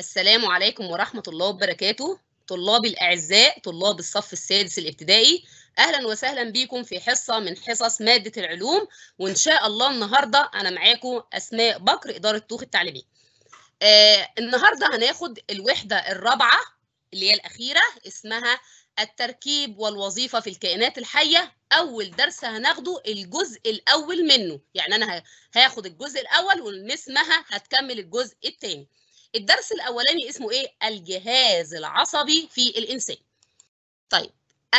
السلام عليكم ورحمة الله وبركاته طلابي الأعزاء طلاب الصف السادس الابتدائي أهلا وسهلا بكم في حصة من حصص مادة العلوم وإن شاء الله النهاردة أنا معاكم أسماء بكر إدارة توخ التعليمية آه النهاردة هناخد الوحدة الرابعة اللي هي الأخيرة اسمها التركيب والوظيفة في الكائنات الحية أول درس هناخده الجزء الأول منه يعني أنا هاخد الجزء الأول ونسمها هتكمل الجزء الثاني الدرس الاولاني اسمه ايه الجهاز العصبي في الانسان طيب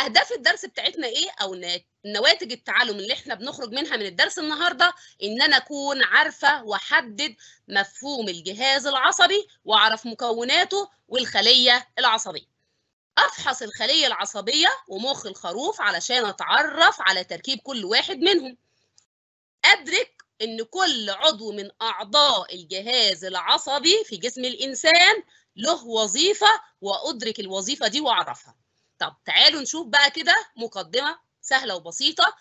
اهداف الدرس بتاعتنا ايه او نواتج التعلم اللي احنا بنخرج منها من الدرس النهارده ان انا اكون عارفه واحدد مفهوم الجهاز العصبي واعرف مكوناته والخليه العصبيه افحص الخليه العصبيه ومخ الخروف علشان اتعرف على تركيب كل واحد منهم ادرك ان كل عضو من اعضاء الجهاز العصبي في جسم الانسان له وظيفه وادرك الوظيفه دي واعرفها طب تعالوا نشوف بقى كده مقدمه سهله وبسيطه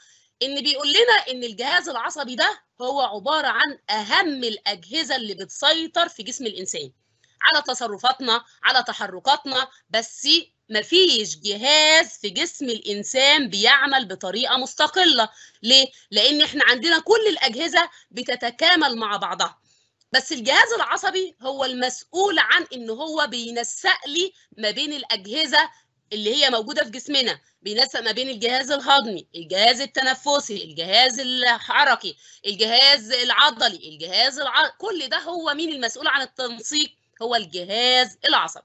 ان بيقول لنا ان الجهاز العصبي ده هو عباره عن اهم الاجهزه اللي بتسيطر في جسم الانسان على تصرفاتنا على تحركاتنا بس مفيش جهاز في جسم الانسان بيعمل بطريقه مستقله ليه لان احنا عندنا كل الاجهزه بتتكامل مع بعضها بس الجهاز العصبي هو المسؤول عن ان هو بينسق لي ما بين الاجهزه اللي هي موجوده في جسمنا بينسق ما بين الجهاز الهضمي الجهاز التنفسي الجهاز الحركي الجهاز العضلي الجهاز الع... كل ده هو مين المسؤول عن التنسيق هو الجهاز العصبي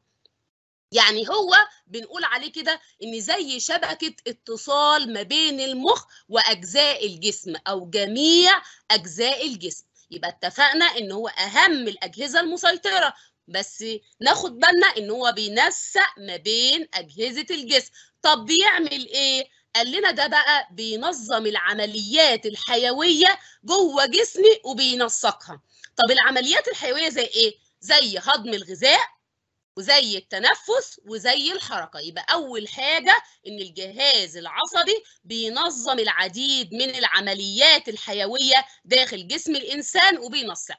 يعني هو بنقول عليه كده ان زي شبكه اتصال ما بين المخ واجزاء الجسم او جميع اجزاء الجسم يبقى اتفقنا ان هو اهم الاجهزه المسيطره بس ناخد بالنا ان هو بينسق ما بين اجهزه الجسم طب بيعمل ايه قال لنا ده بقى بينظم العمليات الحيويه جوه جسمي وبينسقها طب العمليات الحيويه زي ايه زي هضم الغذاء وزي التنفس وزي الحركة يبقى أول حاجة إن الجهاز العصبي بينظم العديد من العمليات الحيوية داخل جسم الإنسان وبينسق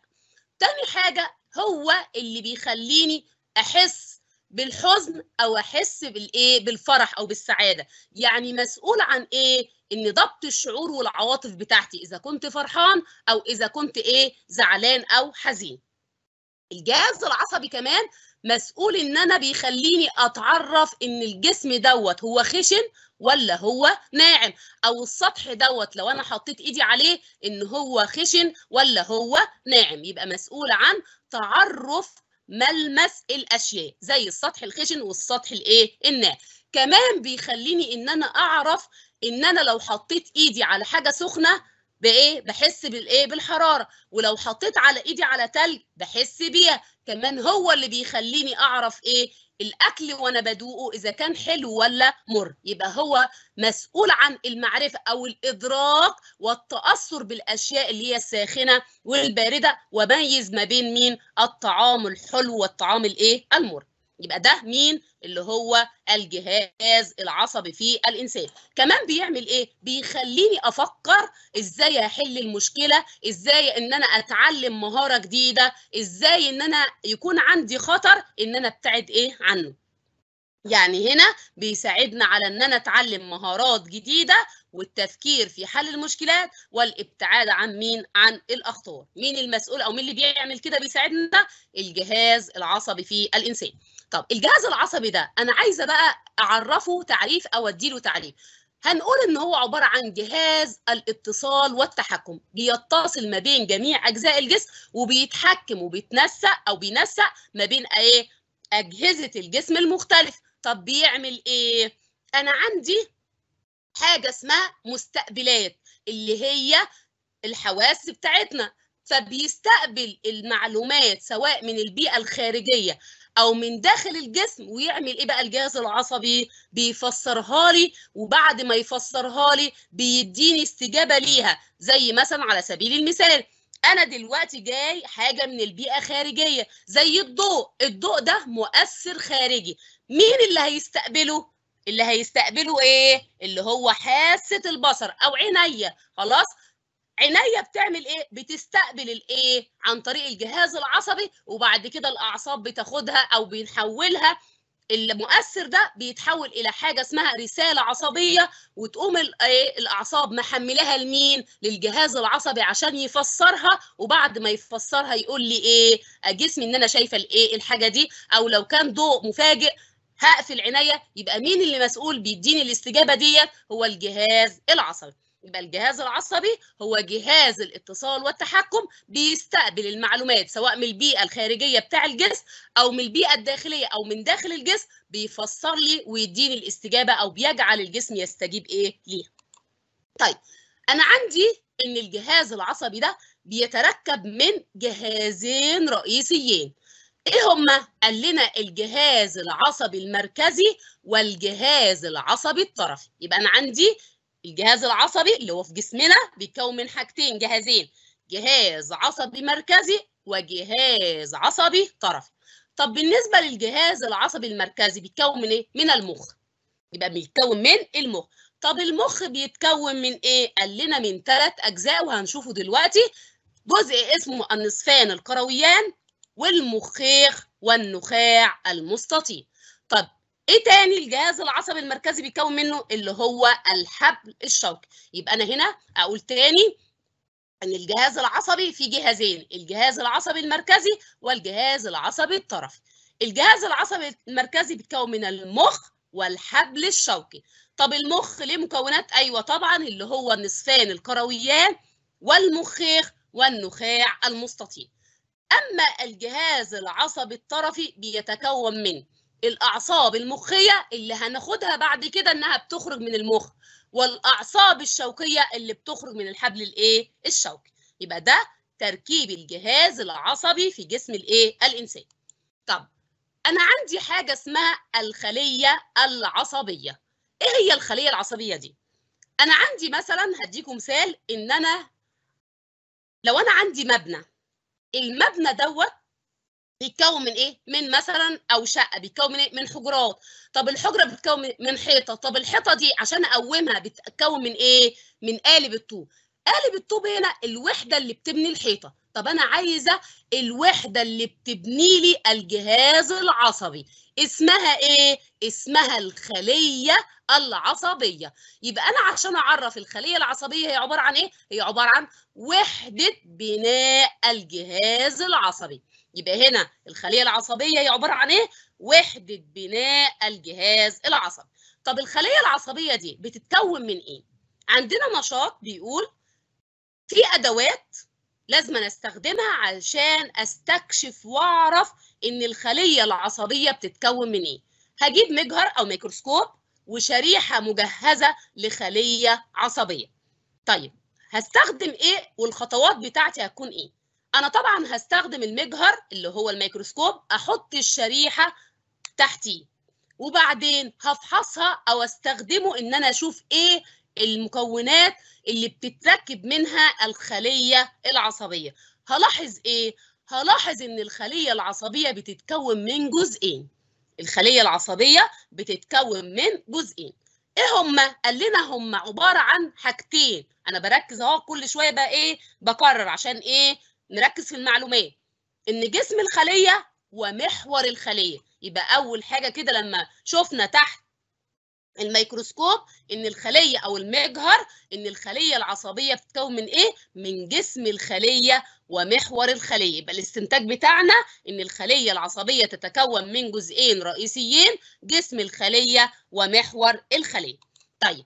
تاني حاجة هو اللي بيخليني أحس بالحزن أو أحس بالإيه بالفرح أو بالسعادة يعني مسؤول عن إيه إن ضبط الشعور والعواطف بتاعتي إذا كنت فرحان أو إذا كنت إيه زعلان أو حزين الجهاز العصبي كمان مسؤول ان انا بيخليني اتعرف ان الجسم دوت هو خشن ولا هو ناعم او السطح دوت لو انا حطيت ايدي عليه ان هو خشن ولا هو ناعم يبقى مسؤول عن تعرف ملمس الاشياء زي السطح الخشن والسطح الايه الناعم كمان بيخليني ان انا اعرف ان انا لو حطيت ايدي على حاجه سخنه بايه بحس بالايه بالحراره ولو حطيت على ايدي على تلج بحس بيها كمان هو اللي بيخليني اعرف ايه الاكل وانا بدوقه اذا كان حلو ولا مر يبقى هو مسؤول عن المعرفه او الادراك والتاثر بالاشياء اللي هي الساخنه والبارده وبيز ما بين مين الطعام الحلو والطعام الايه المر يبقى ده مين اللي هو الجهاز العصبي في الانسان كمان بيعمل ايه بيخليني افكر ازاي احل المشكله ازاي ان انا اتعلم مهاره جديده ازاي ان انا يكون عندي خطر ان انا ابتعد ايه عنه يعني هنا بيساعدنا على ان انا اتعلم مهارات جديده والتفكير في حل المشكلات والابتعاد عن مين عن الاخطار مين المسؤول او مين اللي بيعمل كده بيساعدنا الجهاز العصبي في الانسان طب الجهاز العصبي ده انا عايزه بقى اعرفه تعريف او اديله تعريف هنقول ان هو عباره عن جهاز الاتصال والتحكم بيتصل ما بين جميع اجزاء الجسم وبيتحكم وبيتنسق او بينسق ما بين ايه اجهزه الجسم المختلف طب بيعمل ايه انا عندي حاجه اسمها مستقبلات اللي هي الحواس بتاعتنا فبيستقبل المعلومات سواء من البيئه الخارجيه او من داخل الجسم ويعمل ايه بقى الجهاز العصبي بيفسرها لي وبعد ما يفسرها لي بيديني استجابه ليها زي مثلا على سبيل المثال انا دلوقتي جاي حاجه من البيئه خارجيه زي الضوء الضوء ده مؤثر خارجي مين اللي هيستقبله اللي هيستقبله ايه اللي هو حاسه البصر او عينيا خلاص عينيا بتعمل ايه بتستقبل الايه عن طريق الجهاز العصبي وبعد كده الاعصاب بتاخدها او بنحولها المؤثر ده بيتحول الى حاجه اسمها رساله عصبيه وتقوم إيه؟ الاعصاب محملاها لمين للجهاز العصبي عشان يفسرها وبعد ما يفسرها يقول لي ايه جسمي ان انا شايفه الايه الحاجه دي او لو كان ضوء مفاجئ هقفل عينيا يبقى مين اللي مسؤول بيديني الاستجابه ديت هو الجهاز العصبي يبقى الجهاز العصبي هو جهاز الاتصال والتحكم بيستقبل المعلومات سواء من البيئه الخارجيه بتاع الجسم او من البيئه الداخليه او من داخل الجسم بيفسر لي ويديني الاستجابه او بيجعل الجسم يستجيب ايه ليها. طيب انا عندي ان الجهاز العصبي ده بيتركب من جهازين رئيسيين ايه هما؟ قال لنا الجهاز العصبي المركزي والجهاز العصبي الطرفي، يبقى انا عندي الجهاز العصبي اللي هو في جسمنا بيتكون من حاجتين جهازين جهاز عصبي مركزي وجهاز عصبي طرفي طب بالنسبة للجهاز العصبي المركزي بيتكون من ايه؟ من المخ يبقى بيتكون من المخ طب المخ بيتكون من ايه؟ قال لنا من ثلاث أجزاء وهنشوفه دلوقتي جزء اسمه النصفان الكرويان والمخيخ والنخاع المستطيل طب ايه تاني الجهاز العصبي المركزي بيتكون منه اللي هو الحبل الشوكي يبقى انا هنا اقول تاني ان الجهاز العصبي فيه جهازين الجهاز العصبي المركزي والجهاز العصبي الطرفي الجهاز العصبي المركزي بيتكون من المخ والحبل الشوكي طب المخ ليه مكونات ايوه طبعا اللي هو النصفان الكرويان والمخيخ والنخاع المستطيل اما الجهاز العصبي الطرفي بيتكون من الاعصاب المخيه اللي هناخدها بعد كده انها بتخرج من المخ والاعصاب الشوكيه اللي بتخرج من الحبل الايه الشوكي يبقى ده تركيب الجهاز العصبي في جسم الايه الانسان طب انا عندي حاجه اسمها الخليه العصبيه ايه هي الخليه العصبيه دي انا عندي مثلا هديكم مثال ان انا لو انا عندي مبنى المبنى دوت بيتكون من ايه من مثلا او شقه بيتكون من إيه؟ من حجرات طب الحجره بتتكون من حيطه طب الحيطه دي عشان اقومها بتتكون من ايه من قالب الطوب قالب الطوب هنا الوحده اللي بتبني الحيطه طب انا عايزه الوحده اللي بتبني لي الجهاز العصبي اسمها ايه اسمها الخليه العصبيه يبقى انا عشان اعرف الخليه العصبيه هي عباره عن ايه هي عباره عن وحده بناء الجهاز العصبي يبقى هنا الخليه العصبيه هي عباره عن ايه وحده بناء الجهاز العصبي طب الخليه العصبيه دي بتتكون من ايه عندنا نشاط بيقول في ادوات لازم نستخدمها علشان استكشف واعرف ان الخليه العصبيه بتتكون من ايه هجيب مجهر او ميكروسكوب وشريحه مجهزه لخليه عصبيه طيب هستخدم ايه والخطوات بتاعتي هتكون ايه انا طبعا هستخدم المجهر اللي هو الميكروسكوب احط الشريحه تحتيه وبعدين هفحصها او استخدمه ان انا اشوف ايه المكونات اللي بتتركب منها الخليه العصبيه هلاحظ ايه هلاحظ ان الخليه العصبيه بتتكون من جزئين الخليه العصبيه بتتكون من جزئين ايه هما قال لنا هما عباره عن حاجتين انا بركز اهو كل شويه بقى ايه بكرر عشان ايه نركز في المعلومات ان جسم الخليه ومحور الخليه يبقى اول حاجه كده لما شفنا تحت الميكروسكوب ان الخليه او المجهر ان الخليه العصبيه بتتكون من ايه من جسم الخليه ومحور الخليه يبقى الاستنتاج بتاعنا ان الخليه العصبيه تتكون من جزئين رئيسيين جسم الخليه ومحور الخليه طيب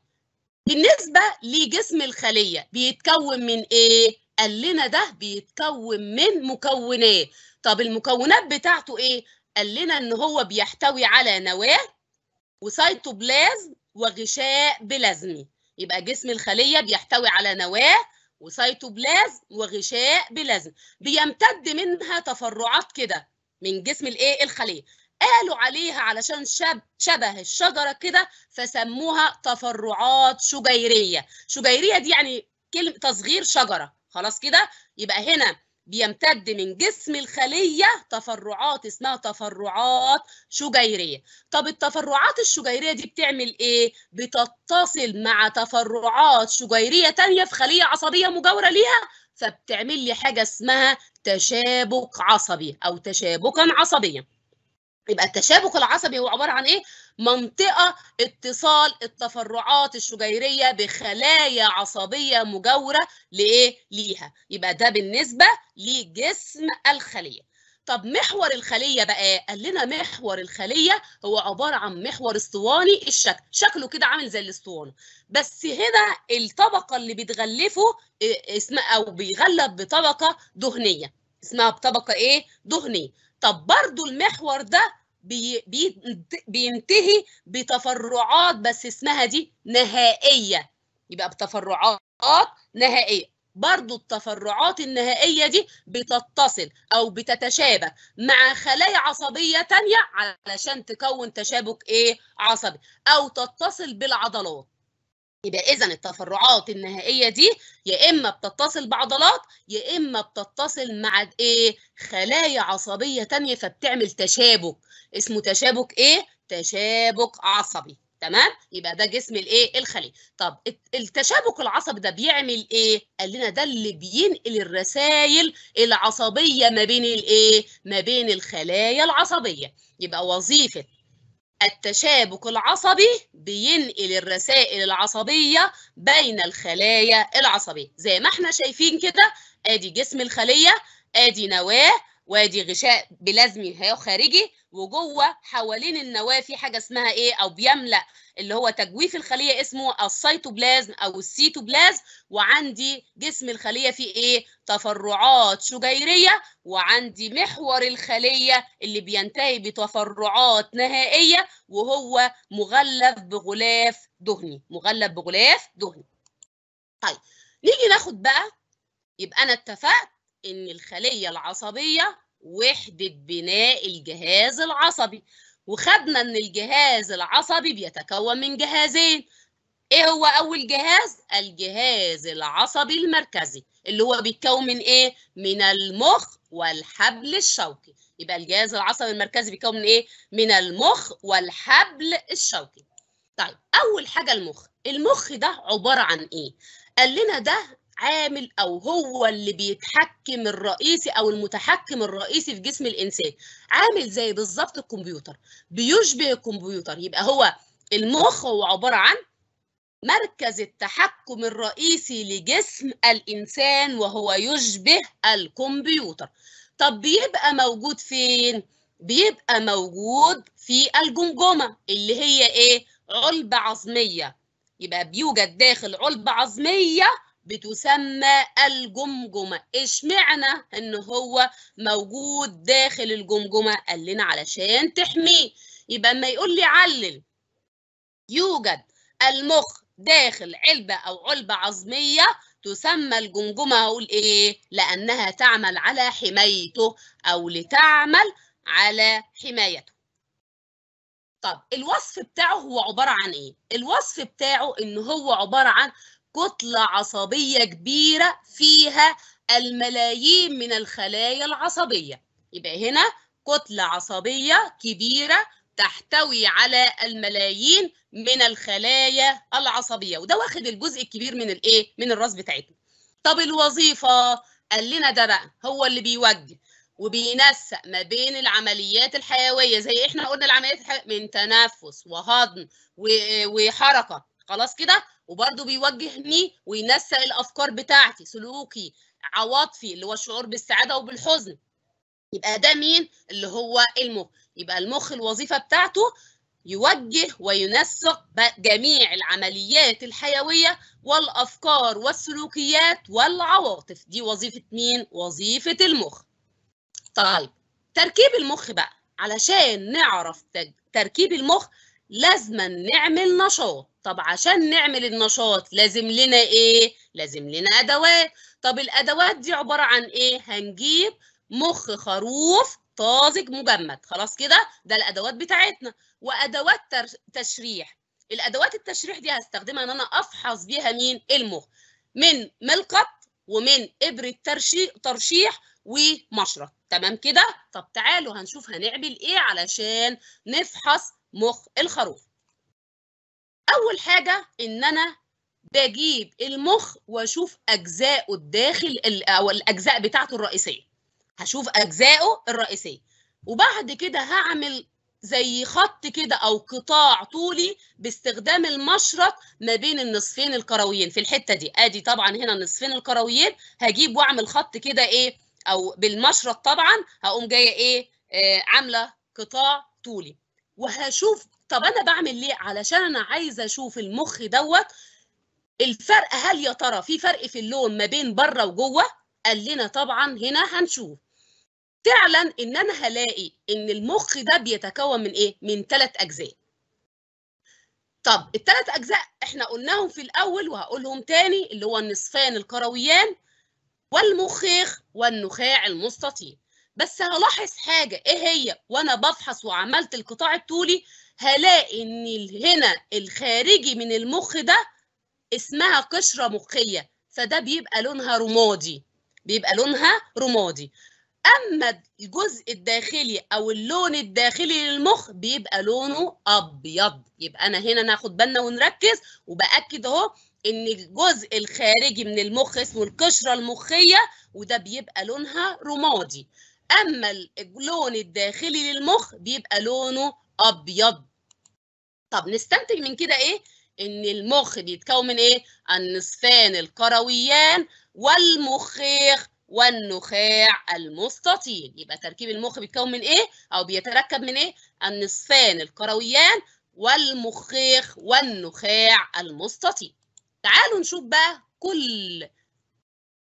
بالنسبه لجسم الخليه بيتكون من ايه قال لنا ده بيتكون من مكونات طب المكونات بتاعته ايه قال لنا ان هو بيحتوي على نواه وسيتوبلازم وغشاء بلازمي يبقى جسم الخليه بيحتوي على نواه وسيتوبلازم وغشاء بلازمي بيمتد منها تفرعات كده من جسم الايه الخليه قالوا عليها علشان شب شبه الشجره كده فسموها تفرعات شجيريه شجيريه دي يعني كلمه تصغير شجره خلاص كده يبقى هنا بيمتد من جسم الخلية تفرعات اسمها تفرعات شجيرية طب التفرعات الشجيرية دي بتعمل ايه؟ بتتصل مع تفرعات شجيرية تانية في خلية عصبية مجاورة ليها فبتعمل لي حاجة اسمها تشابك عصبي أو تشابكا عصبيا يبقى التشابك العصبي هو عبارة عن ايه؟ منطقة اتصال التفرعات الشجيرية بخلايا عصبية مجاورة لإيه؟ ليها يبقى ده بالنسبة لجسم الخلية طب محور الخلية بقى إيه؟ قال لنا محور الخلية هو عبارة عن محور اسطواني الشكل شكله كده عامل زي الاسطوانة بس هنا الطبقة اللي بتغلفه إيه؟ اسمها او بيغلف بطبقة دهنية اسمها بطبقة ايه دهنية طب برضو المحور ده بي بينتهي بتفرعات بس اسمها دي نهائيه يبقى بتفرعات نهائيه برضو التفرعات النهائية دي بتتصل أو بتتشابك مع خلايا عصبية تانية علشان تكون تشابك إيه عصبي أو تتصل بالعضلات يبقى اذا التفرعات النهائيه دي يا اما بتتصل بعضلات يا اما بتتصل مع ايه خلايا عصبيه تانية فبتعمل تشابك اسمه تشابك ايه تشابك عصبي تمام يبقى ده جسم الايه الخليه طب التشابك العصبي ده بيعمل ايه قال لنا ده اللي بينقل الرسائل العصبيه ما بين الايه ما بين الخلايا العصبيه يبقى وظيفه التشابك العصبي بينقل الرسائل العصبية بين الخلايا العصبية زي ما احنا شايفين كده ادي جسم الخلية ادي نواة وادي غشاء بلازمي خارجي وجوه حوالين النواه في حاجه اسمها ايه او بيملا اللي هو تجويف الخليه اسمه السيتوبلازم او السيتوبلازم وعندي جسم الخليه فيه ايه تفرعات شجيريه وعندي محور الخليه اللي بينتهي بتفرعات نهائيه وهو مغلف بغلاف دهني مغلف بغلاف دهني طيب نيجي ناخد بقى يبقى انا اتفقت إن الخلية العصبية وحدة بناء الجهاز العصبي وخدنا إن الجهاز العصبي بيتكون من جهازين إيه هو أول جهاز؟ الجهاز العصبي المركزي اللي هو بيتكون من إيه؟ من المخ والحبل الشوكي يبقى الجهاز العصبي المركزي بيتكون من إيه؟ من المخ والحبل الشوكي طيب أول حاجة المخ المخ ده عبارة عن إيه؟ قال لنا ده عامل او هو اللي بيتحكم الرئيسي او المتحكم الرئيسي في جسم الانسان عامل زي بالظبط الكمبيوتر بيشبه الكمبيوتر يبقى هو المخ هو عباره عن مركز التحكم الرئيسي لجسم الانسان وهو يشبه الكمبيوتر طب بيبقى موجود فين بيبقى موجود في الجمجمه اللي هي ايه علبه عظميه يبقى بيوجد داخل علبه عظميه بتسمى الجمجمة اشمعنى ان هو موجود داخل الجمجمة قال لنا علشان تحميه يبقى اما يقول لي علل يوجد المخ داخل علبة او علبة عظمية تسمى الجمجمة هقول ايه لانها تعمل على حمايته او لتعمل على حمايته طب الوصف بتاعه هو عبارة عن ايه الوصف بتاعه ان هو عبارة عن كتلة عصبية كبيرة فيها الملايين من الخلايا العصبية يبقى هنا كتلة عصبية كبيرة تحتوي على الملايين من الخلايا العصبية وده واخد الجزء الكبير من الايه من الراس بتاعتنا طب الوظيفة قال لنا ده بقى هو اللي بيوجه وبينسق ما بين العمليات الحيويه زي احنا قلنا العمليات الحيوية من تنفس وهضم وحركه خلاص كده وبرده بيوجهني وينسق الافكار بتاعتي سلوكي عواطفي اللي هو الشعور بالسعاده وبالحزن يبقى ده مين اللي هو المخ يبقى المخ الوظيفه بتاعته يوجه وينسق جميع العمليات الحيويه والافكار والسلوكيات والعواطف دي وظيفه مين وظيفه المخ طيب تركيب المخ بقى علشان نعرف تركيب المخ لازما نعمل نشاط طب عشان نعمل النشاط لازم لنا ايه لازم لنا ادوات طب الادوات دي عباره عن ايه هنجيب مخ خروف طازج مجمد خلاص كده ده الادوات بتاعتنا وادوات تشريح الادوات التشريح دي هستخدمها ان انا افحص بيها مين المخ من ملقط ومن ابره ترشيح ومشرط تمام كده طب تعالوا هنشوف هنعمل ايه علشان نفحص مخ الخروف اول حاجه ان انا بجيب المخ واشوف أجزاءه الداخل او الاجزاء بتاعته الرئيسيه هشوف أجزاءه الرئيسيه وبعد كده هعمل زي خط كده او قطاع طولي باستخدام المشرط ما بين النصفين الكرويين في الحته دي ادي طبعا هنا النصفين الكرويين هجيب واعمل خط كده ايه او بالمشرط طبعا هقوم جايه ايه آه عامله قطاع طولي وهشوف طب انا بعمل ليه علشان انا عايزه اشوف المخ دوت الفرق هل يا ترى في فرق في اللون ما بين بره وجوه قال لنا طبعا هنا هنشوف فعلا ان انا هلاقي ان المخ ده بيتكون من ايه من ثلاث اجزاء طب الثلاث اجزاء احنا قلناهم في الاول وهقولهم تاني اللي هو النصفان الكرويان والمخيخ والنخاع المستطيل بس هلاحظ حاجه ايه هي وانا بفحص وعملت القطاع الطولي هلاقي ان هنا الخارجي من المخ ده اسمها قشره مخيه فده بيبقى لونها رمادي بيبقى لونها رمادي اما الجزء الداخلي او اللون الداخلي للمخ بيبقى لونه ابيض يبقى انا هنا ناخد بالنا ونركز وباكد اهو ان الجزء الخارجي من المخ اسمه القشره المخيه وده بيبقى لونها رمادي اما اللون الداخلي للمخ بيبقى لونه ابيض طب نستنتج من كده ايه ان المخ بيتكون من ايه النصفان الكرويان والمخيخ والنخاع المستطيل يبقى تركيب المخ بيتكون من ايه او بيتركب من ايه النصفان الكرويان والمخيخ والنخاع المستطيل تعالوا نشوف بقى كل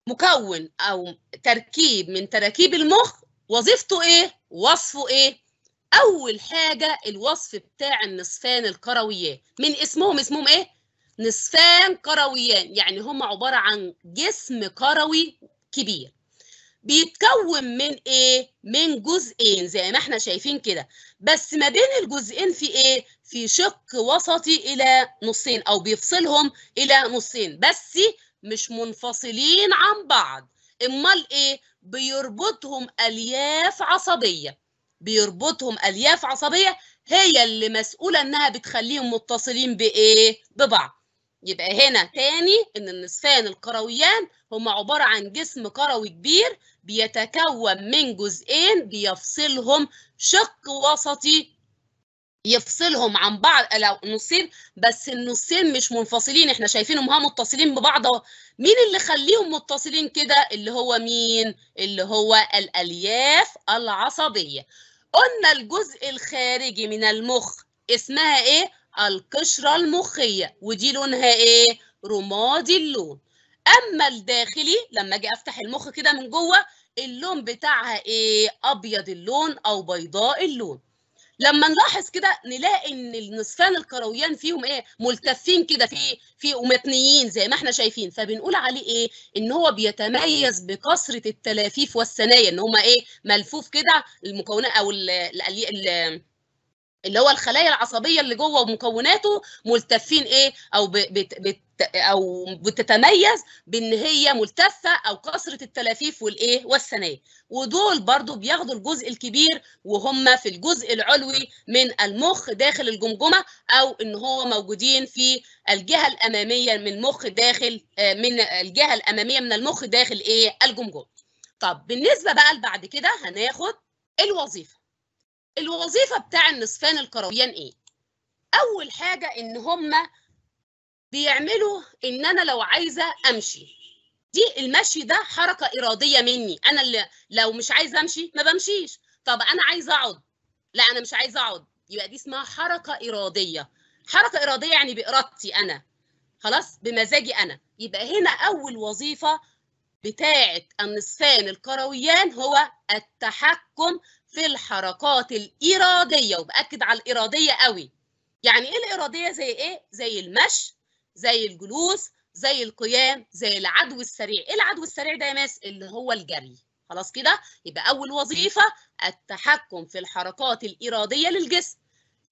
مكون او تركيب من تراكيب المخ وظيفته ايه وصفه ايه اول حاجه الوصف بتاع النصفان الكرويان من اسمهم اسمهم ايه نصفان كرويان يعني هم عباره عن جسم كروي كبير بيتكون من ايه من جزئين زي ما احنا شايفين كده بس ما بين الجزئين في ايه في شق وسطي الى نصين او بيفصلهم الى نصين بس مش منفصلين عن بعض امال ايه بيربطهم الياف عصبيه بيربطهم الياف عصبيه هي اللي مسؤوله انها بتخليهم متصلين بايه ببعض يبقى هنا تاني ان النصفان الكرويان هم عباره عن جسم كروي كبير بيتكون من جزئين بيفصلهم شق وسطي يفصلهم عن بعض لو نصين بس النصين مش منفصلين احنا شايفينهم ها متصلين ببعض مين اللي خليهم متصلين كده اللي هو مين اللي هو الالياف العصبيه قلنا الجزء الخارجي من المخ اسمها ايه القشرة المخية ودي لونها ايه رمادي اللون اما الداخلي لما اجي افتح المخ كده من جوه اللون بتاعها ايه ابيض اللون او بيضاء اللون لما نلاحظ كده نلاقي ان النصفان الكرويان فيهم ايه ملتفين كده في في ومتنيين زي ما احنا شايفين فبنقول عليه ايه ان هو بيتميز بكثره التلافيف والثنايا ان هما ايه ملفوف كده المكونات او ال ال ال اللي هو الخلايا العصبيه اللي جوه ومكوناته ملتفين ايه او بت بت او بتتميز بان هي ملتفه او كثره التلافيف والايه والثنايا ودول برضو بياخدوا الجزء الكبير وهم في الجزء العلوي من المخ داخل الجمجمه او ان هو موجودين في الجهه الاماميه من المخ داخل آه، من الجهه الاماميه من المخ داخل ايه الجمجمه طب بالنسبه بقى لبعد كده هناخد الوظيفه الوظيفه بتاع النصفان الكرويان ايه اول حاجه ان هما بيعملوا ان انا لو عايزه امشي دي المشي ده حركه اراديه مني انا اللي لو مش عايزه امشي ما بمشيش طب انا عايزه اقعد لا انا مش عايزه اقعد يبقى دي اسمها حركه اراديه حركه اراديه يعني بارادتي انا خلاص بمزاجي انا يبقى هنا اول وظيفه بتاعه النصفان الكرويان هو التحكم في الحركات الإرادية وبأكد على الإرادية قوي يعني إيه الإرادية زي إيه؟ زي المشي زي الجلوس زي القيام زي العدو السريع إيه العدو السريع ده يا ماس؟ اللي هو الجري خلاص كده يبقى أول وظيفة التحكم في الحركات الإرادية للجسم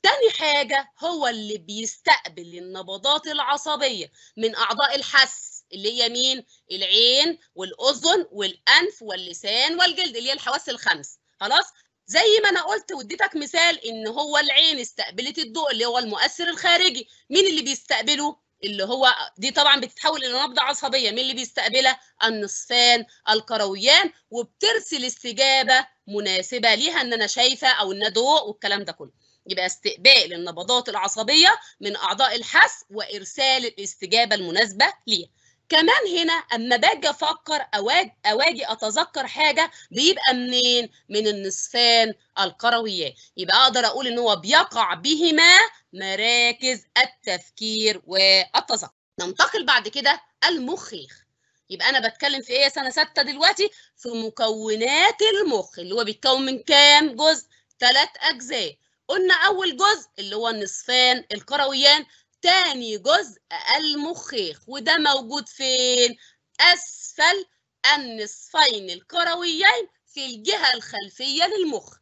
تاني حاجة هو اللي بيستقبل النبضات العصبية من أعضاء الحس اللي هي مين؟ العين والأذن والأنف واللسان والجلد اللي هي الحواس الخمس خلاص زي ما انا قلت واديتك مثال ان هو العين استقبلت الضوء اللي هو المؤثر الخارجي مين اللي بيستقبله اللي هو دي طبعا بتتحول الى نبضه عصبيه مين اللي بيستقبلها النصفان الكرويان وبترسل استجابه مناسبه ليها ان انا شايفه او ان ضوء والكلام ده كله يبقى استقبال النبضات العصبيه من اعضاء الحس وارسال الاستجابه المناسبه ليها كمان هنا اما باجي افكر اواجي, أواجي اتذكر حاجه بيبقى منين من النصفان القرويات يبقى اقدر اقول ان هو بيقع بهما مراكز التفكير والتذكر ننتقل بعد كده المخيخ يبقى انا بتكلم في ايه يا سنه سته دلوقتي في مكونات المخ اللي هو بيتكون من كام جزء ثلاث اجزاء قلنا اول جزء اللي هو النصفان القرويان تاني جزء المخيخ وده موجود فين؟ أسفل النصفين الكرويين في الجهة الخلفية للمخ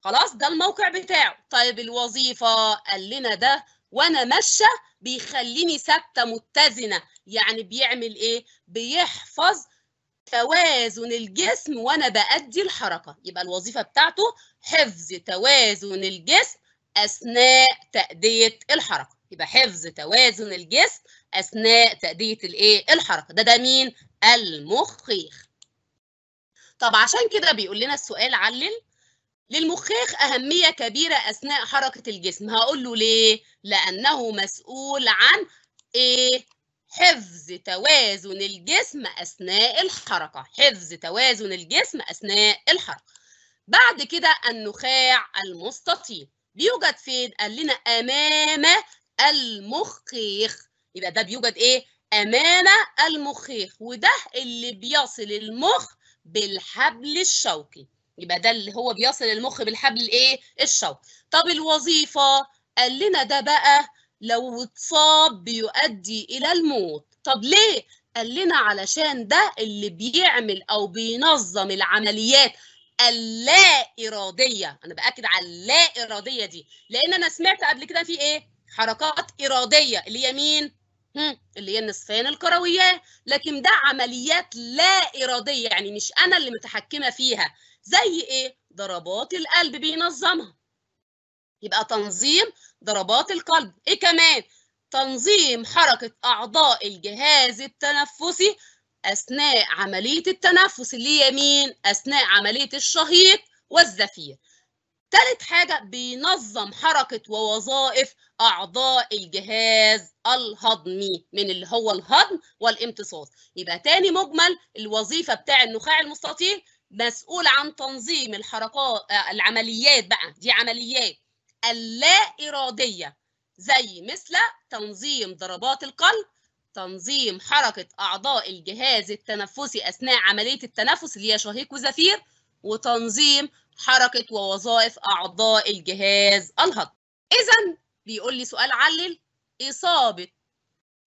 خلاص ده الموقع بتاعه طيب الوظيفة قال لنا ده وأنا ماشية بيخليني ثابتة متزنة يعني بيعمل إيه؟ بيحفظ توازن الجسم وأنا بأدي الحركة يبقى الوظيفة بتاعته حفظ توازن الجسم أثناء تأدية الحركة يبقى حفظ توازن الجسم اثناء تاديه الايه الحركه ده ده مين المخيخ طب عشان كده بيقول لنا السؤال علل للمخيخ أهمية كبيرة أثناء حركة الجسم هقول له ليه؟ لأنه مسؤول عن إيه؟ حفظ توازن الجسم أثناء الحركة حفظ توازن الجسم أثناء الحركة بعد كده النخاع المستطيل بيوجد فين؟ قال لنا أمام المخيخ يبقى ده بيوجد ايه امام المخيخ وده اللي بيصل المخ بالحبل الشوكي يبقى ده اللي هو بيصل المخ بالحبل الايه الشوكي طب الوظيفه قال لنا ده بقى لو اتصاب بيؤدي الى الموت طب ليه قال لنا علشان ده اللي بيعمل او بينظم العمليات اللا اراديه انا باكد على اللا اراديه دي لان انا سمعت قبل كده في ايه حركات إرادية اللي هي مين؟ اللي هي النصفين الكرويات لكن ده عمليات لا إرادية يعني مش أنا اللي متحكمة فيها زي إيه؟ ضربات القلب بينظمها يبقى تنظيم ضربات القلب إيه كمان؟ تنظيم حركة أعضاء الجهاز التنفسي أثناء عملية التنفس اللي هي مين؟ أثناء عملية الشهيق والزفير تالت حاجة بينظم حركة ووظائف أعضاء الجهاز الهضمي من اللي هو الهضم والامتصاص يبقى تاني مجمل الوظيفة بتاع النخاع المستطيل مسؤول عن تنظيم الحركات آه، العمليات بقى دي عمليات اللا إرادية زي مثل تنظيم ضربات القلب تنظيم حركة أعضاء الجهاز التنفسي أثناء عملية التنفس اللي هي شهيق وزفير وتنظيم حركة ووظائف أعضاء الجهاز الهضمي إذا بيقول لي سؤال علل إصابة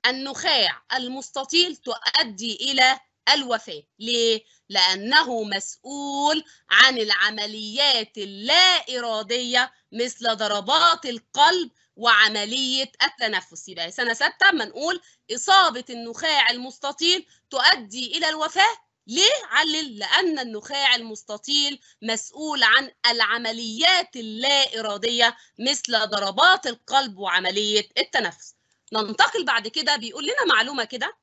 النخاع المستطيل تؤدي إلى الوفاة ليه؟ لأنه مسؤول عن العمليات اللا إرادية مثل ضربات القلب وعملية التنفس يبقى سنة ستة ما نقول إصابة النخاع المستطيل تؤدي إلى الوفاة ليه علل لان النخاع المستطيل مسؤول عن العمليات اللا اراديه مثل ضربات القلب وعمليه التنفس ننتقل بعد كده بيقول لنا معلومه كده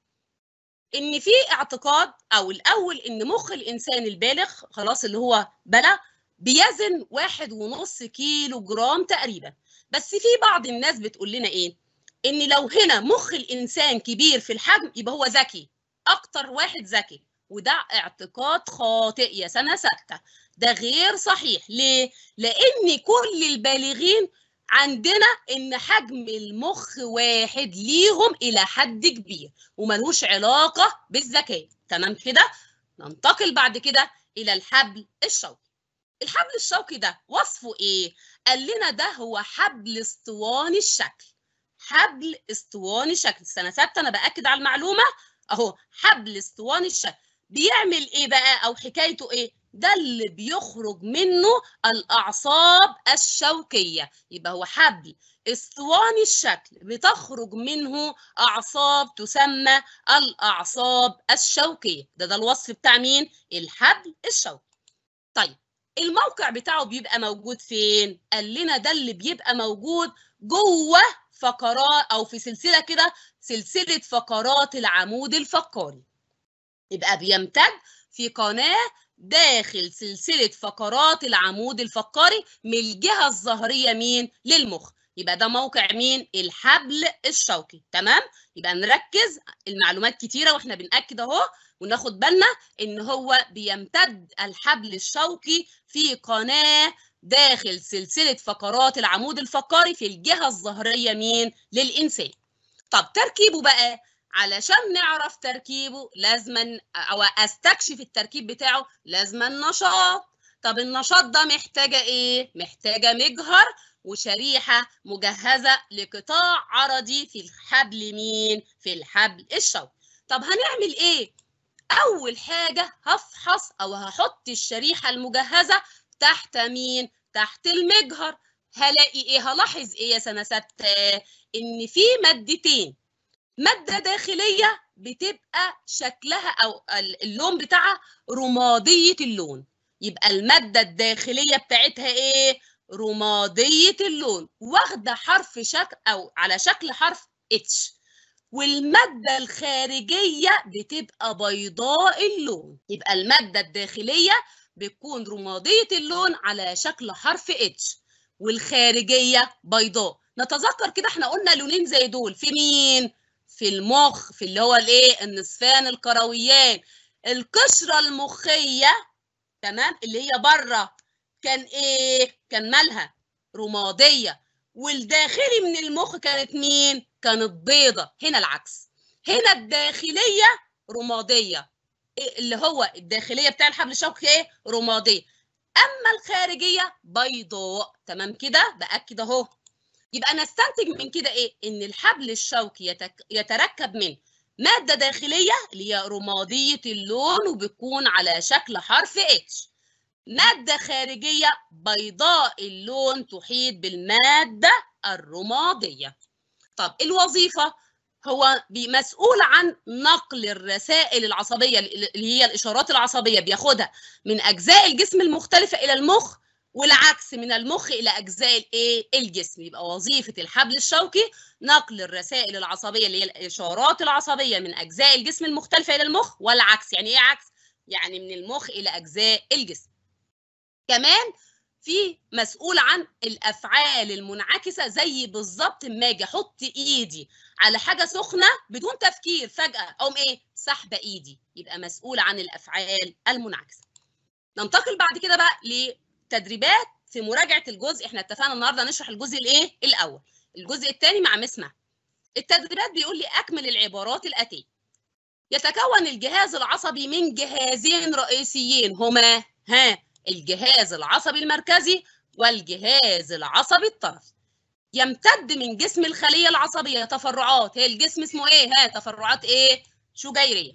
ان في اعتقاد او الاول ان مخ الانسان البالغ خلاص اللي هو بلى بيزن واحد ونص كيلو جرام تقريبا بس في بعض الناس بتقول لنا ايه ان لو هنا مخ الانسان كبير في الحجم يبقى هو ذكي اكتر واحد ذكي وده اعتقاد خاطئ يا سنة ستة ده غير صحيح ليه؟ لأن كل البالغين عندنا ان حجم المخ واحد ليهم الى حد كبير وملوش علاقه بالذكاء تمام كده ننتقل بعد كده الى الحبل الشوكي الحبل الشوكي ده وصفه ايه قال لنا ده هو حبل اسطواني الشكل حبل اسطواني شكل سنه ثابته انا باكد على المعلومه اهو حبل اسطواني الشكل بيعمل ايه بقى او حكايته ايه ده اللي بيخرج منه الاعصاب الشوكيه يبقى هو حبل اسطواني الشكل بتخرج منه اعصاب تسمى الاعصاب الشوكيه ده ده الوصف بتاع مين الحبل الشوكي طيب الموقع بتاعه بيبقى موجود فين قال لنا ده اللي بيبقى موجود جوه فقرات او في سلسله كده سلسله فقرات العمود الفقري يبقى بيمتد في قناة داخل سلسلة فقرات العمود الفقري من الجهة الظهرية مين للمخ يبقى ده موقع مين الحبل الشوكي تمام يبقى نركز المعلومات كتيرة واحنا بنأكد اهو وناخد بالنا ان هو بيمتد الحبل الشوكي في قناة داخل سلسلة فقرات العمود الفقري في الجهة الظهرية مين للإنسان طب تركيبه بقى علشان نعرف تركيبه لازما او استكشف التركيب بتاعه لازما نشاط طب النشاط ده محتاجه ايه محتاجه مجهر وشريحه مجهزه لقطاع عرضي في الحبل مين في الحبل الشوكي طب هنعمل ايه اول حاجه هفحص او هحط الشريحه المجهزه تحت مين تحت المجهر هلاقي ايه هلاحظ ايه يا سنه سته ان في مادتين ماده داخليه بتبقى شكلها او اللون بتاعها رماديه اللون يبقى الماده الداخليه بتاعتها ايه رماديه اللون واخده حرف شكل او على شكل حرف اتش والماده الخارجيه بتبقى بيضاء اللون يبقى الماده الداخليه بتكون رماديه اللون على شكل حرف اتش والخارجيه بيضاء نتذكر كده احنا قلنا لونين زي دول في مين في المخ في اللي هو الايه النصفان الكرويان القشره المخيه تمام اللي هي بره كان ايه كان مالها رماديه والداخلي من المخ كانت مين كانت بيضه هنا العكس هنا الداخليه رماديه إيه اللي هو الداخليه بتاع الحبل الشوكي ايه رماديه اما الخارجيه بيضاء تمام كده باكد اهو يبقى نستنتج من كده ايه ان الحبل الشوكي يتك... يتركب من ماده داخليه اللي هي رماديه اللون وبتكون على شكل حرف اتش ماده خارجيه بيضاء اللون تحيط بالماده الرماديه طب الوظيفه هو مسؤول عن نقل الرسائل العصبيه اللي هي الاشارات العصبيه بياخدها من اجزاء الجسم المختلفه الى المخ والعكس من المخ الى اجزاء الايه الجسم يبقى وظيفه الحبل الشوكي نقل الرسائل العصبيه اللي هي الاشارات العصبيه من اجزاء الجسم المختلفه الى المخ والعكس يعني ايه عكس يعني من المخ الى اجزاء الجسم كمان في مسؤول عن الافعال المنعكسه زي بالظبط ما اجي احط ايدي على حاجه سخنه بدون تفكير فجاه اقوم ايه سحبه ايدي يبقى مسؤول عن الافعال المنعكسه ننتقل بعد كده بقى التدريبات في مراجعه الجزء احنا اتفقنا النهارده نشرح الجزء الايه الاول الجزء الثاني مع مسمع التدريبات بيقول لي اكمل العبارات الاتيه يتكون الجهاز العصبي من جهازين رئيسيين هما ها الجهاز العصبي المركزي والجهاز العصبي الطرفي يمتد من جسم الخليه العصبيه تفرعات هي الجسم اسمه ايه ها تفرعات ايه شجيريه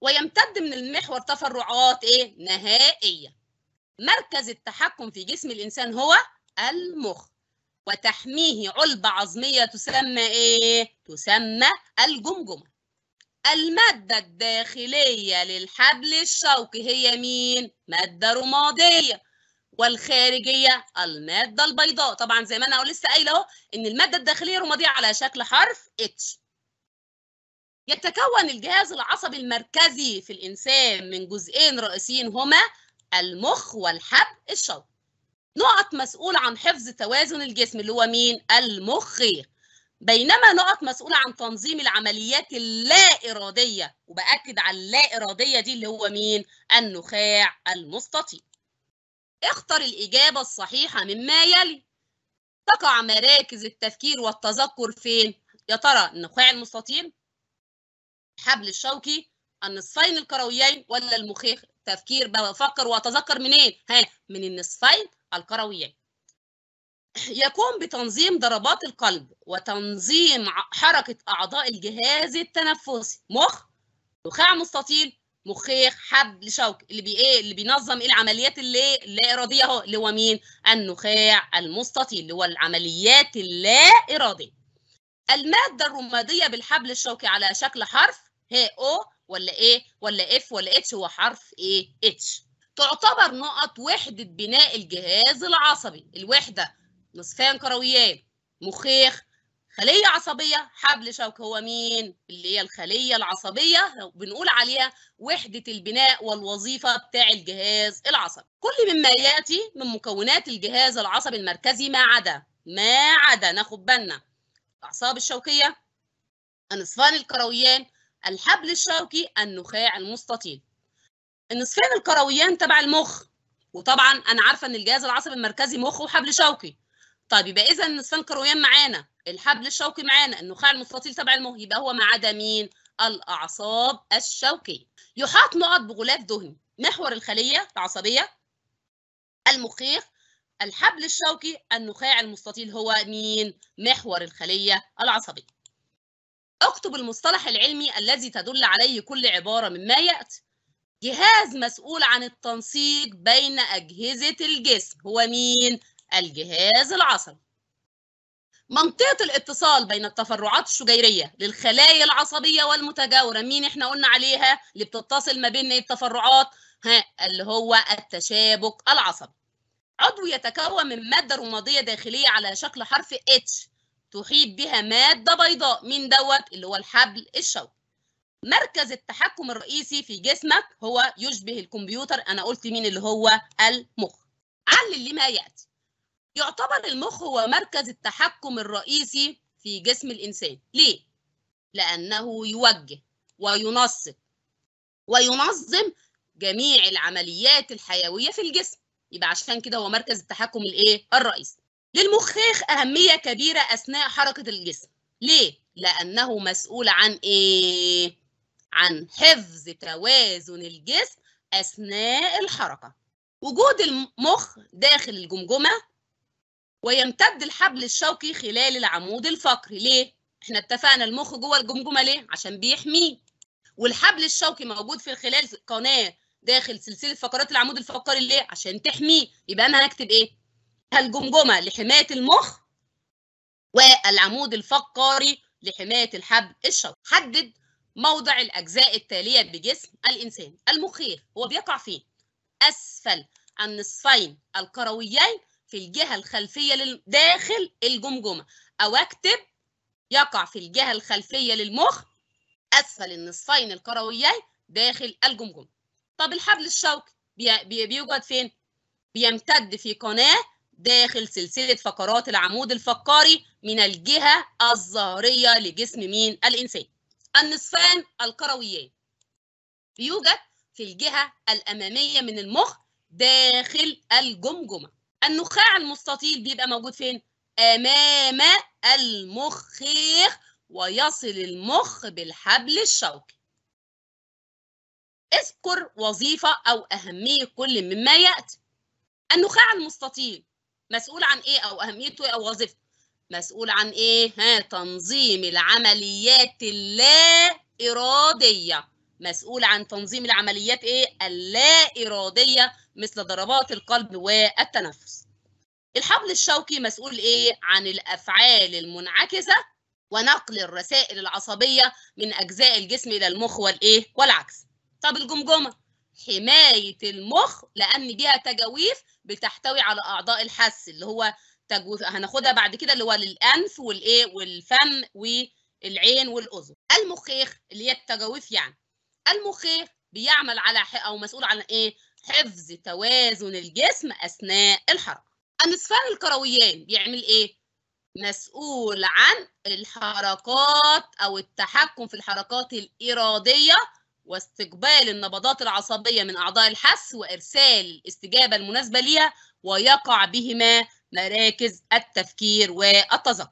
ويمتد من المحور تفرعات ايه نهائيه مركز التحكم في جسم الإنسان هو المخ وتحميه علبة عظمية تسمى إيه؟ تسمى الجمجمة المادة الداخلية للحبل الشوكي هي مين؟ مادة رمادية والخارجية المادة البيضاء طبعا زي ما أنا لسه قايلة أهو إن المادة الداخلية رمادية على شكل حرف اتش يتكون الجهاز العصبي المركزي في الإنسان من جزئين رئيسيين هما المخ والحب الشوكي نقط مسؤولة عن حفظ توازن الجسم اللي هو مين؟ المخ بينما نقط مسؤولة عن تنظيم العمليات اللا إرادية وبأكد على اللا إرادية دي اللي هو مين؟ النخاع المستطيل اختر الإجابة الصحيحة مما يلي تقع مراكز التفكير والتذكر فين؟ يا ترى النخاع المستطيل الحبل الشوكي النصفين الكرويين ولا المخيخ تفكير بقى بفكر واتذكر منين ها من النصفين الكرويين يقوم بتنظيم ضربات القلب وتنظيم حركة أعضاء الجهاز التنفسي مخ نخاع مستطيل مخيخ حبل شوكي اللي بي ايه اللي بينظم ايه العمليات اللي لا اراديه اهو اللي هو مين النخاع المستطيل اللي هو العمليات اللا اراديه الماده الرماديه بالحبل الشوكي على شكل حرف هي او ولا ايه ولا اف ولا اتش هو حرف ايه اتش تعتبر نقط وحدة بناء الجهاز العصبي الوحدة نصفان كرويان مخيخ خلية عصبية حبل شوك هو مين اللي هي الخلية العصبية بنقول عليها وحدة البناء والوظيفة بتاع الجهاز العصبي كل مما يأتي من مكونات الجهاز العصبي المركزي ما عدا ما عدا ناخد بالنا الأعصاب الشوكية النصفان الكرويان الحبل الشوكي النخاع المستطيل النصفين الكرويان تبع المخ وطبعا انا عارفه ان الجهاز العصبي المركزي مخ وحبل شوكي طيب يبقى اذا النصفين الكرويان معانا الحبل الشوكي معانا النخاع المستطيل تبع المخ يبقى هو ما عدا مين الاعصاب الشوكيه يحاط نقط بغلاف دهني محور الخليه العصبيه المخيخ الحبل الشوكي النخاع المستطيل هو مين محور الخليه العصبيه اكتب المصطلح العلمي الذي تدل عليه كل عبارة مما يأتي جهاز مسؤول عن التنسيق بين أجهزة الجسم هو مين؟ الجهاز العصبي منطقة الاتصال بين التفرعات الشجيرية للخلايا العصبية والمتجاورة مين احنا قلنا عليها اللي بتتصل ما بين التفرعات ها اللي هو التشابك العصبي عضو يتكون من مادة رمادية داخلية على شكل حرف H تحيط بها مادة بيضاء من دوت اللي هو الحبل الشوكي مركز التحكم الرئيسي في جسمك هو يشبه الكمبيوتر أنا قلت مين اللي هو المخ علل لما يأتي يعتبر المخ هو مركز التحكم الرئيسي في جسم الإنسان ليه؟ لأنه يوجه وينسق وينظم جميع العمليات الحيوية في الجسم يبقى عشان كده هو مركز التحكم الإيه؟ الرئيسي للمخاخ أهمية كبيرة أثناء حركة الجسم ليه؟ لأنه مسؤول عن إيه؟ عن حفظ توازن الجسم أثناء الحركة وجود المخ داخل الجمجمة ويمتد الحبل الشوكي خلال العمود الفقري ليه؟ احنا اتفقنا المخ جوه الجمجمة ليه؟ عشان بيحميه والحبل الشوكي موجود في خلال قناة داخل سلسلة فقرات العمود الفقري ليه؟ عشان تحميه يبقى أنا هكتب إيه؟ الجمجمه لحمايه المخ والعمود الفقري لحمايه الحبل الشوكي حدد موضع الاجزاء التاليه بجسم الانسان المخير هو بيقع فين اسفل النصفين الكرويين في الجهه الخلفيه داخل الجمجمه او اكتب يقع في الجهه الخلفيه للمخ اسفل النصفين الكرويين داخل الجمجمه طب الحبل الشوكي بيوجد فين بيمتد في قناه داخل سلسلة فقرات العمود الفقري من الجهة الظهرية لجسم مين الإنسان النصفان الكرويان يوجد في الجهة الأمامية من المخ داخل الجمجمة النخاع المستطيل بيبقى موجود فين؟ أمام المخيخ ويصل المخ بالحبل الشوكي اذكر وظيفة أو أهمية كل مما يأتي النخاع المستطيل مسؤول عن ايه او اهميته إيه او وظيفته مسؤول عن ايه ها تنظيم العمليات اللا اراديه مسؤول عن تنظيم العمليات ايه اللا اراديه مثل ضربات القلب والتنفس الحبل الشوكي مسؤول ايه عن الافعال المنعكسه ونقل الرسائل العصبيه من اجزاء الجسم الى المخ والايه والعكس طب الجمجمه حمايه المخ لان بيها تجاويف بتحتوي على اعضاء الحس اللي هو تجويف هناخدها بعد كده اللي هو للانف والايه والفم والعين والاذن المخيخ اللي هي التجاويف يعني المخيخ بيعمل على او مسؤول عن ايه حفظ توازن الجسم اثناء الحركه النصفان الكرويان بيعمل ايه مسؤول عن الحركات او التحكم في الحركات الاراديه واستقبال النبضات العصبية من أعضاء الحس وإرسال الاستجابة المناسبة ليها ويقع بهما مراكز التفكير والتذكر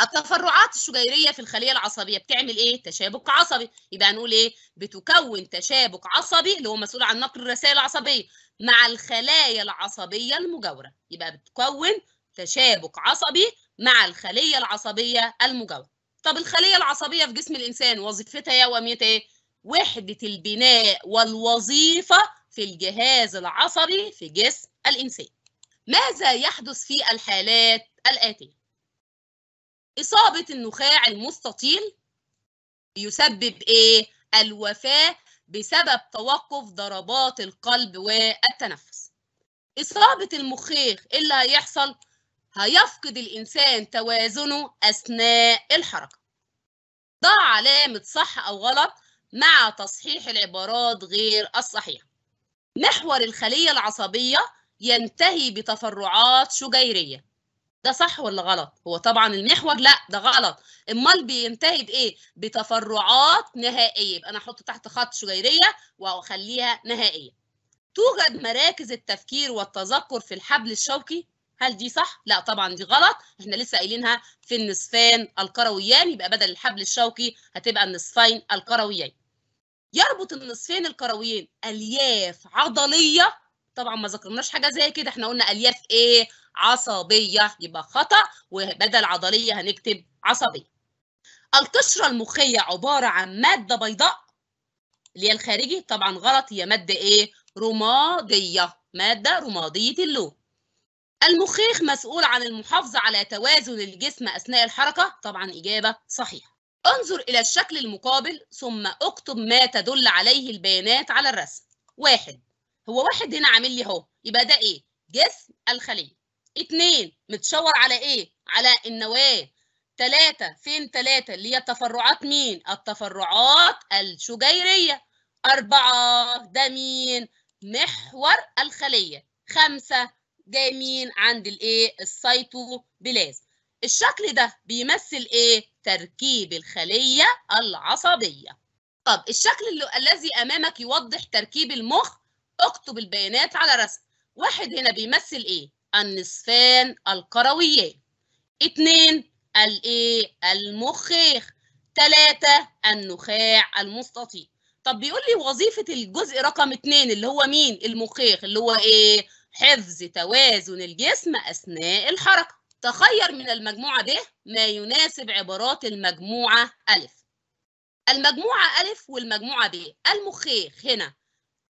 التفرعات الشجيرية في الخلية العصبية بتعمل إيه؟ تشابك عصبي يبقى هنقول إيه؟ بتكون تشابك عصبي اللي هو مسؤول عن نقل الرسائل العصبية مع الخلايا العصبية المجاورة يبقى بتكون تشابك عصبي مع الخلية العصبية المجاورة طب الخلية العصبية في جسم الإنسان وظيفتها يوميتها إيه؟ وحدة البناء والوظيفة في الجهاز العصبي في جسم الإنسان ماذا يحدث في الحالات الآتية؟ إصابة النخاع المستطيل يسبب إيه؟ الوفاة بسبب توقف ضربات القلب والتنفس إصابة المخيخ إيه اللي هيحصل؟ هيفقد الإنسان توازنه أثناء الحركة ضع علامة صح أو غلط مع تصحيح العبارات غير الصحيحة محور الخلية العصبية ينتهي بتفرعات شجيرية ده صح ولا غلط هو طبعا المحور لا ده غلط امال بينتهي بايه بتفرعات نهائيه يبقى انا احط تحت خط شجيريه واخليها نهائيه توجد مراكز التفكير والتذكر في الحبل الشوكي هل دي صح لا طبعا دي غلط احنا لسه قايلينها في النصفين الكرويان يبقى بدل الحبل الشوكي هتبقى النصفين الكرويين يربط النصفين الكرويين الياف عضليه طبعا ما ذكرناش حاجه زي كده احنا قلنا الياف ايه عصبيه يبقى خطا وبدل عضليه هنكتب عصبيه القشره المخيه عباره عن ماده بيضاء اللي هي الخارجي طبعا غلط هي ماده ايه رماديه ماده رماديه اللون المخيخ مسؤول عن المحافظه على توازن الجسم اثناء الحركه طبعا اجابه صحيحه انظر إلى الشكل المقابل ثم اكتب ما تدل عليه البيانات على الرسم واحد هو واحد هنا عامل لي اهو يبقى ده ايه جسم الخلية اتنين متشور على ايه على النواة تلاتة فين تلاتة اللي هي التفرعات مين التفرعات الشجيرية أربعة ده مين محور الخلية خمسة جاي مين عند الايه السيتوبلازم الشكل ده بيمثل ايه تركيب الخلية العصبية طب الشكل الذي أمامك يوضح تركيب المخ اكتب البيانات على رسم واحد هنا بيمثل ايه النصفان القرويان اتنين الايه المخيخ تلاتة النخاع المستطيل طب بيقول لي وظيفة الجزء رقم اتنين اللي هو مين المخيخ اللي هو ايه حفظ توازن الجسم اثناء الحركة تخير من المجموعة ب ما يناسب عبارات المجموعة ألف المجموعة ألف والمجموعة ب المخيخ هنا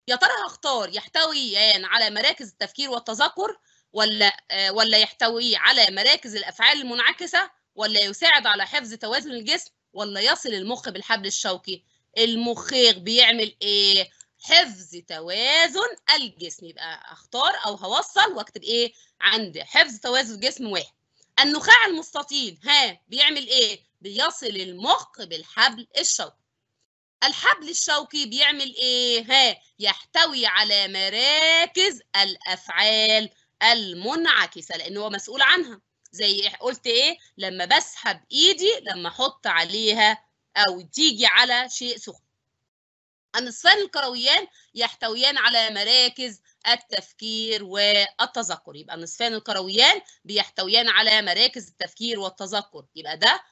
يا ترى هختار يحتويان يعني على مراكز التفكير والتذكر ولا آه، ولا يحتوي على مراكز الأفعال المنعكسة ولا يساعد على حفظ توازن الجسم ولا يصل المخ بالحبل الشوكي المخيخ بيعمل ايه حفظ توازن الجسم يبقى اختار او هوصل واكتب ايه عند حفظ توازن الجسم واحد النخاع المستطيل ها بيعمل ايه بيصل المخ بالحبل الشوكي الحبل الشوكي بيعمل ايه ها يحتوي على مراكز الافعال المنعكسه لان هو مسؤول عنها زي قلت ايه لما بسحب ايدي لما احط عليها او تيجي على شيء سخن النصفان الكرويان يحتويان على مراكز التفكير والتذكر يبقى النصفان الكرويان بيحتويان على مراكز التفكير والتذكر يبقى ده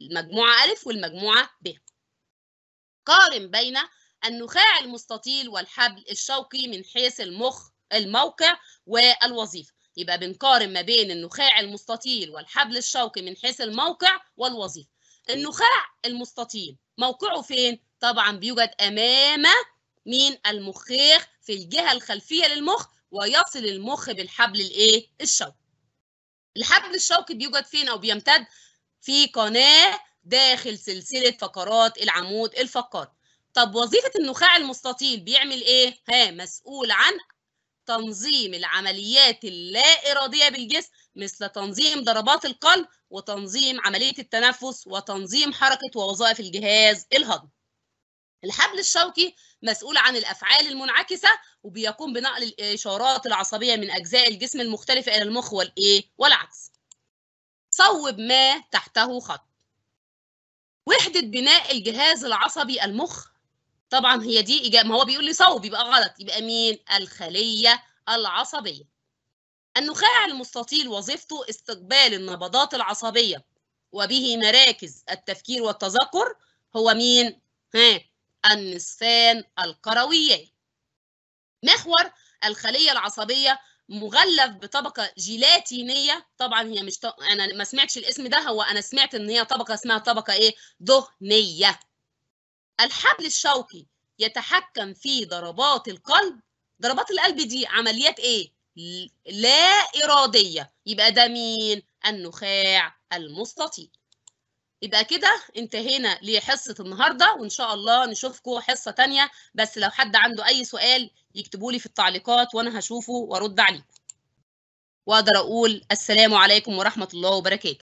المجموعة أ والمجموعة ب قارن بين النخاع المستطيل والحبل الشوكي من حيث المخ الموقع والوظيفة يبقى بنقارن ما بين النخاع المستطيل والحبل الشوكي من حيث الموقع والوظيفة النخاع المستطيل موقعه فين؟ طبعا بيوجد أمام من المخيخ في الجهة الخلفية للمخ ويصل المخ بالحبل الايه الشوكي الحبل الشوكي بيوجد فين او بيمتد في قناة داخل سلسلة فقرات العمود الفقري طب وظيفة النخاع المستطيل بيعمل ايه ها مسؤول عن تنظيم العمليات اللا إرادية بالجسم مثل تنظيم ضربات القلب وتنظيم عملية التنفس وتنظيم حركة ووظائف الجهاز الهضمي الحبل الشوكي مسؤول عن الافعال المنعكسه وبيقوم بنقل الاشارات العصبيه من اجزاء الجسم المختلفه الى المخ والايه والعكس صوب ما تحته خط وحده بناء الجهاز العصبي المخ طبعا هي دي اجابه ما هو بيقول لي صوب يبقى غلط يبقى مين الخليه العصبيه النخاع المستطيل وظيفته استقبال النبضات العصبيه وبه مراكز التفكير والتذكر هو مين ها النصفان القرويان. محور الخلية العصبية مغلف بطبقة جيلاتينية طبعا هي مش ط... انا ما سمعتش الاسم ده هو انا سمعت ان هي طبقة اسمها طبقة ايه دهنية الحبل الشوكي يتحكم في ضربات القلب ضربات القلب دي عمليات ايه لا إرادية يبقى ده مين النخاع المستطيل يبقى كده انتهينا لحصة النهاردة وإن شاء الله نشوفكم حصة تانية بس لو حد عنده أي سؤال يكتبوا لي في التعليقات وأنا هشوفه وأرد عليه وأقدر أقول السلام عليكم ورحمة الله وبركاته